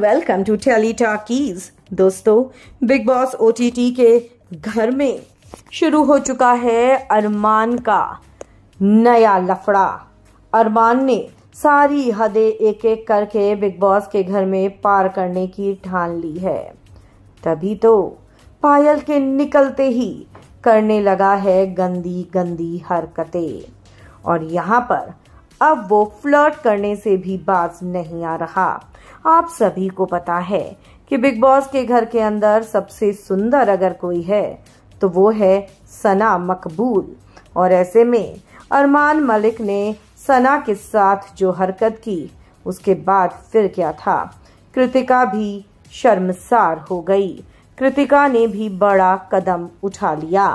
welcome to Telly Talkies दोस्तों Bigg Boss OTT के घर में शुरू हो चुका है अरमान का नया लफड़ा अरमान ने सारी हदें एक एक करके बिग बॉस के घर में पार करने की ठान ली है तभी तो पायल के निकलते ही करने लगा है गंदी गंदी हरकतें और यहाँ पर अब वो फ्लर्ट करने से भी बाज नहीं आ रहा आप सभी को पता है कि बिग बॉस के घर के अंदर सबसे सुंदर अगर कोई है तो वो है सना मकबूल और ऐसे में अरमान मलिक ने सना के साथ जो हरकत की उसके बाद फिर क्या था कृतिका भी शर्मसार हो गई कृतिका ने भी बड़ा कदम उठा लिया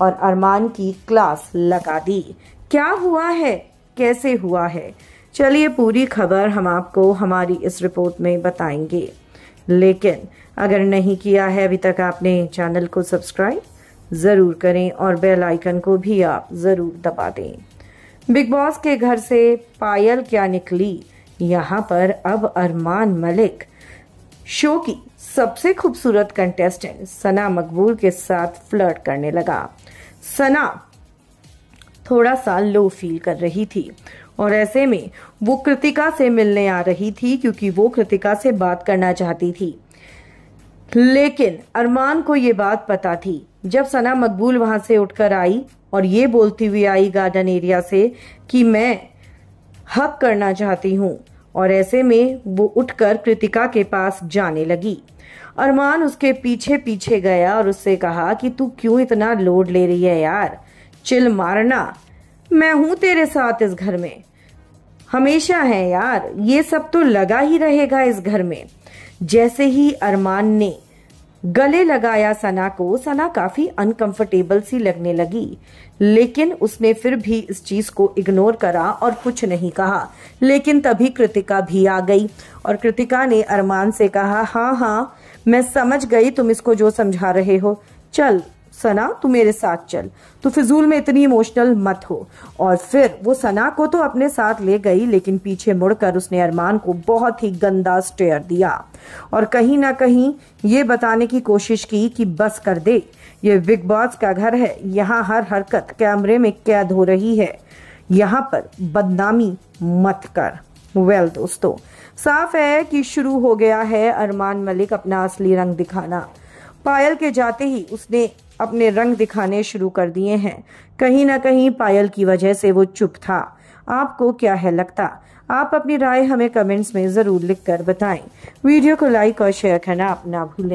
और अरमान की क्लास लगा दी क्या हुआ है कैसे हुआ है चलिए पूरी खबर हम आपको हमारी इस रिपोर्ट में बताएंगे लेकिन अगर नहीं किया है अभी तक आपने चैनल को सब्सक्राइब ज़रूर करें और बेल आइकन को भी आप ज़रूर दबा दें बिग बॉस के घर से पायल क्या निकली यहाँ पर अब अरमान मलिक शो की सबसे खूबसूरत कंटेस्टेंट सना मकबूल के साथ फ्लर्ट करने लगा सना थोड़ा सा लो फील कर रही थी और ऐसे में वो कृतिका से मिलने आ रही थी क्योंकि वो कृतिका से बात करना चाहती थी लेकिन अरमान को ये बात पता थी जब सना मकबूल वहां से उठकर आई और ये बोलती हुई आई गार्डन एरिया से कि मैं हक करना चाहती हूँ और ऐसे में वो उठकर कृतिका के पास जाने लगी अरमान उसके पीछे पीछे गया और उससे कहा कि तू क्यों इतना लोड ले रही है यार चिल मारना मैं हूं तेरे साथ इस घर में हमेशा है यार ये सब तो लगा ही रहेगा इस घर में जैसे ही अरमान ने गले लगाया सना को सना काफी अनकंफर्टेबल सी लगने लगी लेकिन उसने फिर भी इस चीज को इग्नोर करा और कुछ नहीं कहा लेकिन तभी कृतिका भी आ गई और कृतिका ने अरमान से कहा हाँ हाँ मैं समझ गई तुम इसको जो समझा रहे हो चल सना तू मेरे साथ चल तू फिजूल में इतनी इमोशनल मत हो और फिर वो सना को तो अपने साथ ले गई लेकिन पीछे मुड़कर उसने अरमान को बहुत ही गंदा स्टेयर दिया और कहीं ना कहीं ये बताने की कोशिश की कि बस कर दे ये बिग बॉस का घर है यहाँ हर हरकत कैमरे में कैद हो रही है यहाँ पर बदनामी मत कर वेल well, दोस्तों साफ है कि शुरू हो गया है अरमान मलिक अपना असली रंग दिखाना पायल के जाते ही उसने अपने रंग दिखाने शुरू कर दिए हैं कहीं ना कहीं पायल की वजह से वो चुप था आपको क्या है लगता आप अपनी राय हमें कमेंट्स में ज़रूर लिखकर बताएं वीडियो को लाइक और शेयर करना आप ना भूलें